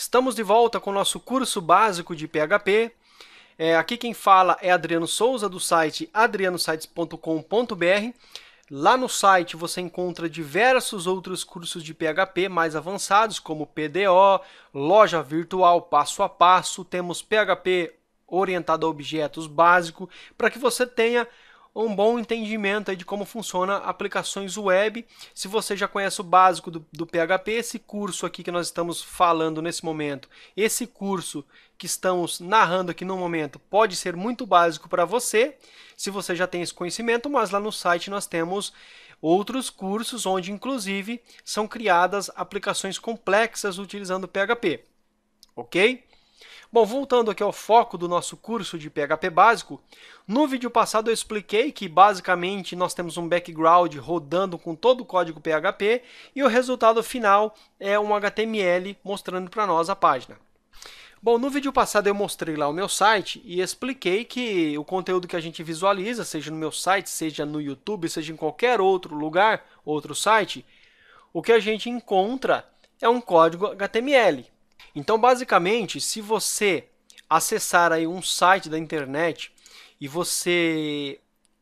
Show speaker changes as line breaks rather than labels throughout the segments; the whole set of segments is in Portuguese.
Estamos de volta com o nosso curso básico de PHP. É, aqui quem fala é Adriano Souza, do site adrianosites.com.br. Lá no site você encontra diversos outros cursos de PHP mais avançados, como PDO, loja virtual passo a passo, temos PHP orientado a objetos básico, para que você tenha um bom entendimento aí de como funciona aplicações web. Se você já conhece o básico do, do PHP, esse curso aqui que nós estamos falando nesse momento, esse curso que estamos narrando aqui no momento, pode ser muito básico para você, se você já tem esse conhecimento, mas lá no site nós temos outros cursos onde inclusive são criadas aplicações complexas utilizando PHP. OK? Bom, voltando aqui ao foco do nosso curso de PHP básico, no vídeo passado eu expliquei que basicamente nós temos um background rodando com todo o código PHP e o resultado final é um HTML mostrando para nós a página. Bom, no vídeo passado eu mostrei lá o meu site e expliquei que o conteúdo que a gente visualiza, seja no meu site, seja no YouTube, seja em qualquer outro lugar, outro site, o que a gente encontra é um código HTML. Então, basicamente, se você acessar aí um site da internet e você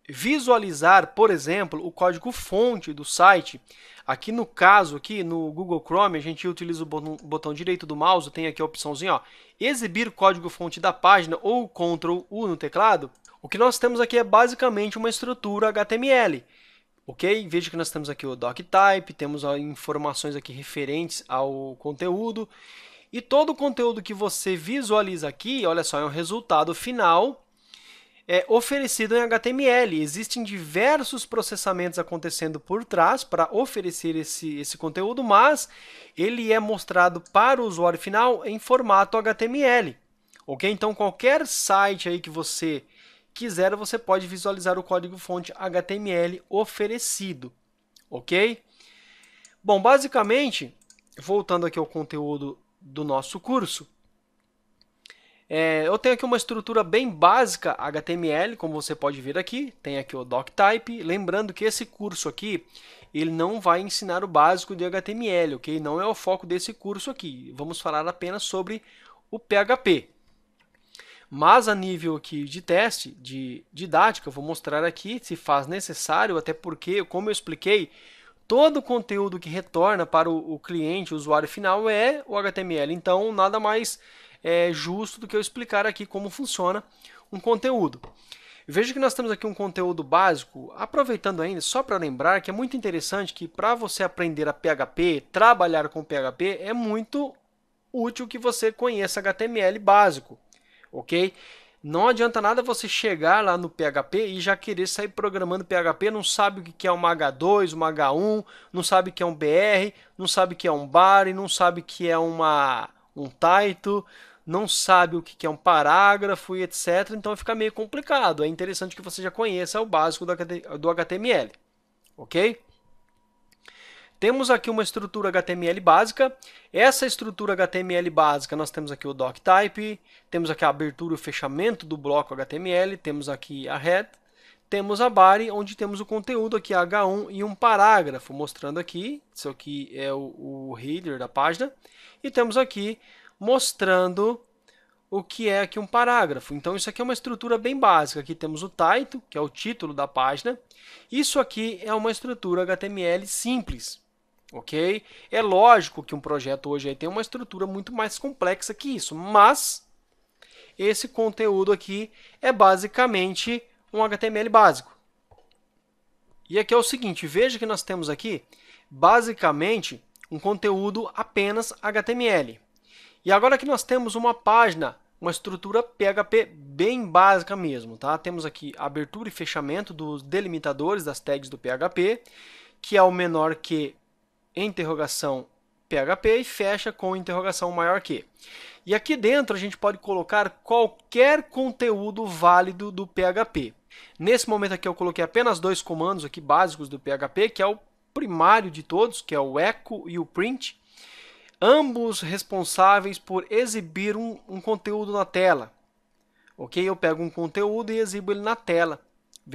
visualizar, por exemplo, o código fonte do site, aqui no caso aqui no Google Chrome, a gente utiliza o botão direito do mouse, tem aqui a opçãozinha, ó, exibir código fonte da página ou Ctrl U no teclado. O que nós temos aqui é basicamente uma estrutura HTML. OK? Veja que nós temos aqui o doctype, temos informações aqui referentes ao conteúdo. E todo o conteúdo que você visualiza aqui, olha só, é um resultado final é, oferecido em HTML. Existem diversos processamentos acontecendo por trás para oferecer esse, esse conteúdo, mas ele é mostrado para o usuário final em formato HTML. Ok? Então, qualquer site aí que você quiser, você pode visualizar o código-fonte HTML oferecido. Ok? Bom, basicamente, voltando aqui ao conteúdo do nosso curso. É, eu tenho aqui uma estrutura bem básica HTML, como você pode ver aqui. Tem aqui o doctype. Lembrando que esse curso aqui, ele não vai ensinar o básico de HTML, ok? Não é o foco desse curso aqui. Vamos falar apenas sobre o PHP. Mas a nível aqui de teste, de didática, eu vou mostrar aqui se faz necessário, até porque, como eu expliquei, todo o conteúdo que retorna para o, o cliente, o usuário final, é o HTML. Então, nada mais é, justo do que eu explicar aqui como funciona um conteúdo. Veja que nós temos aqui um conteúdo básico, aproveitando ainda, só para lembrar que é muito interessante que para você aprender a PHP, trabalhar com PHP, é muito útil que você conheça HTML básico, ok? Não adianta nada você chegar lá no PHP e já querer sair programando PHP, não sabe o que é uma H2, uma H1, não sabe o que é um BR, não sabe o que é um bar, não sabe o que é uma um taito, não sabe o que é um parágrafo e etc. Então fica meio complicado. É interessante que você já conheça o básico do HTML, ok? temos aqui uma estrutura HTML básica. Essa estrutura HTML básica, nós temos aqui o doc type temos aqui a abertura e o fechamento do bloco HTML, temos aqui a head, temos a body, onde temos o conteúdo aqui H1 e um parágrafo, mostrando aqui, isso aqui é o, o header da página, e temos aqui mostrando o que é aqui um parágrafo. Então, isso aqui é uma estrutura bem básica. Aqui temos o title, que é o título da página. Isso aqui é uma estrutura HTML simples ok? É lógico que um projeto hoje tem uma estrutura muito mais complexa que isso, mas esse conteúdo aqui é basicamente um HTML básico. E aqui é o seguinte, veja que nós temos aqui, basicamente, um conteúdo apenas HTML. E agora que nós temos uma página, uma estrutura PHP bem básica mesmo, tá? Temos aqui abertura e fechamento dos delimitadores das tags do PHP, que é o menor que interrogação PHP e fecha com interrogação maior que. E aqui dentro a gente pode colocar qualquer conteúdo válido do PHP. Nesse momento aqui eu coloquei apenas dois comandos aqui básicos do PHP, que é o primário de todos, que é o echo e o print, ambos responsáveis por exibir um, um conteúdo na tela. Ok? Eu pego um conteúdo e exibo ele na tela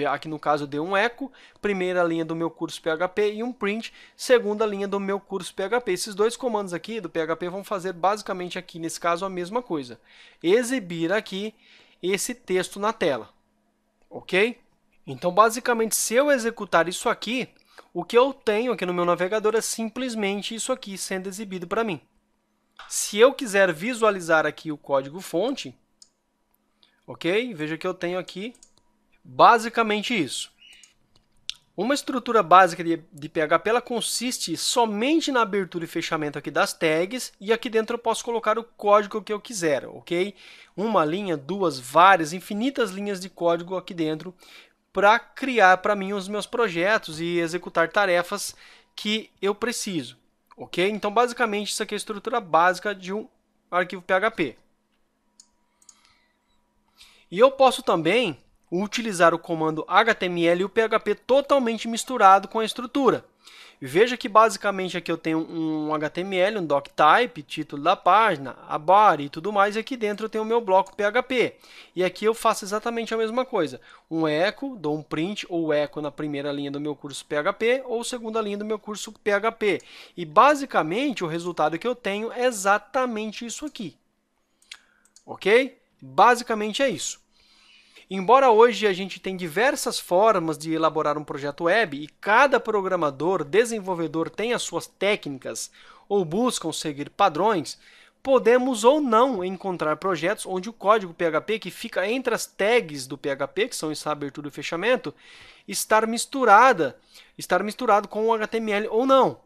aqui no caso deu um echo, primeira linha do meu curso PHP e um print, segunda linha do meu curso PHP. Esses dois comandos aqui do PHP vão fazer basicamente aqui nesse caso a mesma coisa. Exibir aqui esse texto na tela, ok? Então basicamente se eu executar isso aqui, o que eu tenho aqui no meu navegador é simplesmente isso aqui sendo exibido para mim. Se eu quiser visualizar aqui o código fonte, ok? Veja que eu tenho aqui Basicamente isso. Uma estrutura básica de, de, PHP ela consiste somente na abertura e fechamento aqui das tags e aqui dentro eu posso colocar o código que eu quiser, ok? Uma linha, duas, várias, infinitas linhas de código aqui dentro para criar para mim os meus projetos e executar tarefas que eu preciso, ok? Então basicamente isso aqui é a estrutura básica de um arquivo PHP. E eu posso também utilizar o comando HTML e o PHP totalmente misturado com a estrutura. Veja que basicamente aqui eu tenho um HTML, um doctype, título da página, a body e tudo mais, e aqui dentro eu tenho o meu bloco PHP. E aqui eu faço exatamente a mesma coisa. Um echo, dou um print ou echo na primeira linha do meu curso PHP ou segunda linha do meu curso PHP. E basicamente o resultado que eu tenho é exatamente isso aqui. Ok? Basicamente é isso. Embora hoje a gente tenha diversas formas de elaborar um projeto web e cada programador, desenvolvedor tem as suas técnicas ou buscam seguir padrões, podemos ou não encontrar projetos onde o código PHP que fica entre as tags do PHP, que são isso, abertura e fechamento, estar misturada, estar misturado com o HTML ou não.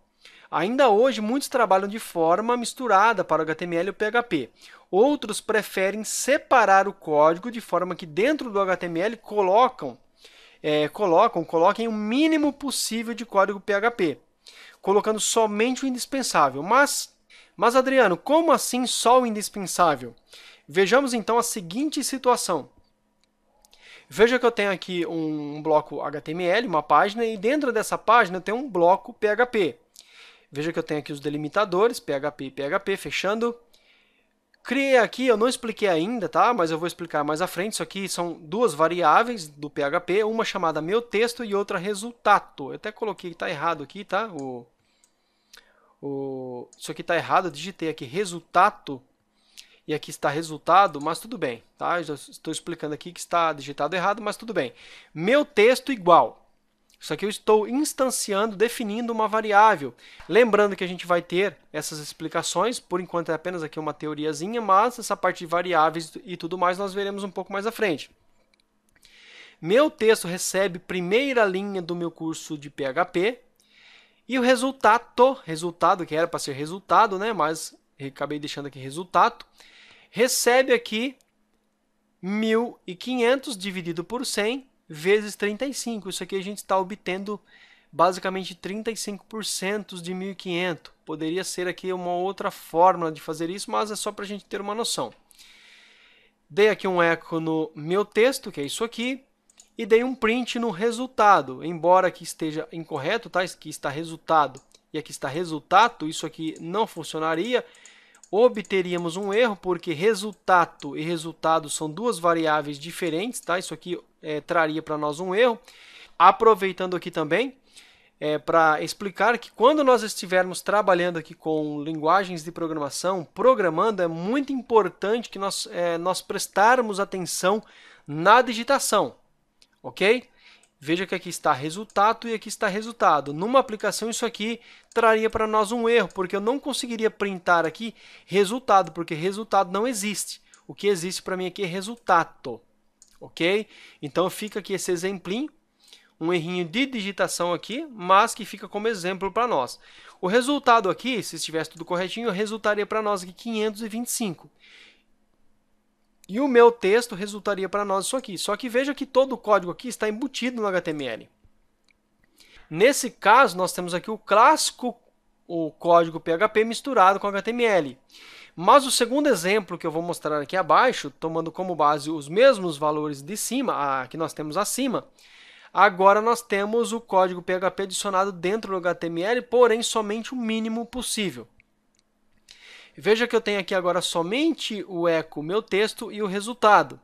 Ainda hoje, muitos trabalham de forma misturada para o HTML e o PHP. Outros preferem separar o código de forma que dentro do HTML colocam, é, colocam, coloquem o mínimo possível de código PHP, colocando somente o indispensável. Mas, mas Adriano, como assim só o indispensável? Vejamos então a seguinte situação. Veja que eu tenho aqui um bloco HTML, uma página, e dentro dessa página eu tenho um bloco PHP. Veja que eu tenho aqui os delimitadores, PHP e PHP, fechando. Criei aqui, eu não expliquei ainda, tá? Mas eu vou explicar mais à frente. Isso aqui são duas variáveis do PHP, uma chamada meu texto e outra resultado. Eu até coloquei que está errado aqui, tá? O, o, isso aqui está errado, eu digitei aqui resultado e aqui está resultado, mas tudo bem, tá? Eu estou explicando aqui que está digitado errado, mas tudo bem. Meu texto igual isso aqui eu estou instanciando, definindo uma variável. Lembrando que a gente vai ter essas explicações, por enquanto é apenas aqui uma teoriazinha, mas essa parte de variáveis e tudo mais nós veremos um pouco mais à frente. Meu texto recebe primeira linha do meu curso de PHP e o resultado, resultado que era para ser resultado, né, mas acabei deixando aqui resultado, recebe aqui 1500 dividido por 100 vezes 35. Isso aqui a gente está obtendo basicamente 35% de 1.500. Poderia ser aqui uma outra fórmula de fazer isso, mas é só para a gente ter uma noção. Dei aqui um eco no meu texto, que é isso aqui, e dei um print no resultado. Embora aqui esteja incorreto, tá? que está resultado e aqui está resultado, isso aqui não funcionaria, obteríamos um erro, porque resultado e resultado são duas variáveis diferentes, tá? Isso aqui é, traria para nós um erro. Aproveitando aqui também é, para explicar que quando nós estivermos trabalhando aqui com linguagens de programação, programando, é muito importante que nós, é, nós prestarmos atenção na digitação, ok? Veja que aqui está resultado e aqui está resultado. Numa aplicação, isso aqui traria para nós um erro, porque eu não conseguiria printar aqui resultado, porque resultado não existe. O que existe para mim aqui é resultado ok? Então fica aqui esse exemplinho, um errinho de digitação aqui, mas que fica como exemplo para nós. O resultado aqui, se estivesse tudo corretinho, resultaria para nós aqui 525. E o meu texto resultaria para nós isso aqui. Só que veja que todo o código aqui está embutido no HTML. Nesse caso, nós temos aqui o clássico o código PHP misturado com HTML. Mas o segundo exemplo que eu vou mostrar aqui abaixo, tomando como base os mesmos valores de cima, a que nós temos acima, agora nós temos o código PHP adicionado dentro do HTML, porém somente o mínimo possível. Veja que eu tenho aqui agora somente o eco meu texto e o resultado.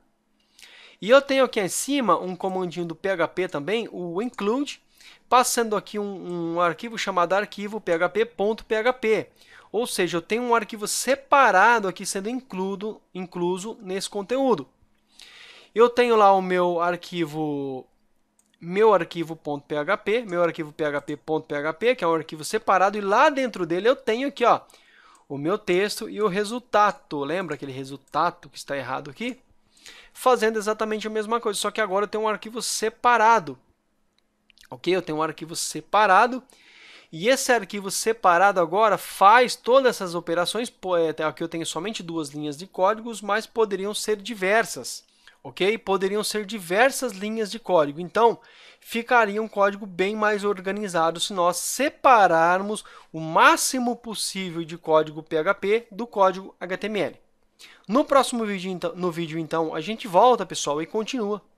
E eu tenho aqui em cima um comandinho do PHP também, o include, passando aqui um, um arquivo chamado arquivo php.php, .php, ou seja, eu tenho um arquivo separado aqui sendo incluído incluso nesse conteúdo. Eu tenho lá o meu arquivo meu arquivo.php, meu arquivo php.php, que é um arquivo separado, e lá dentro dele eu tenho aqui ó, o meu texto e o resultado. Lembra aquele resultado que está errado aqui? Fazendo exatamente a mesma coisa, só que agora eu tenho um arquivo separado. Ok? Eu tenho um arquivo separado e esse arquivo separado agora faz todas essas operações, é, aqui eu tenho somente duas linhas de códigos, mas poderiam ser diversas, ok? Poderiam ser diversas linhas de código, então ficaria um código bem mais organizado se nós separarmos o máximo possível de código PHP do código HTML. No próximo vídeo, então, no vídeo, então a gente volta, pessoal, e continua.